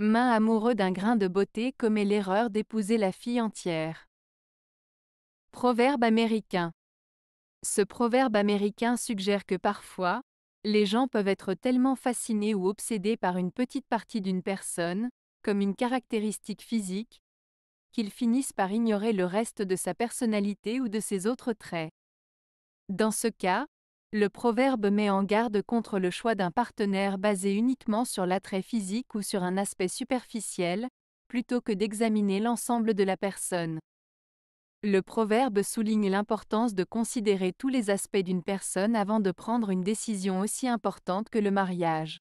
Main amoureux d'un grain de beauté commet l'erreur d'épouser la fille entière. Proverbe américain. Ce proverbe américain suggère que parfois, les gens peuvent être tellement fascinés ou obsédés par une petite partie d'une personne, comme une caractéristique physique, qu'ils finissent par ignorer le reste de sa personnalité ou de ses autres traits. Dans ce cas, le proverbe met en garde contre le choix d'un partenaire basé uniquement sur l'attrait physique ou sur un aspect superficiel, plutôt que d'examiner l'ensemble de la personne. Le proverbe souligne l'importance de considérer tous les aspects d'une personne avant de prendre une décision aussi importante que le mariage.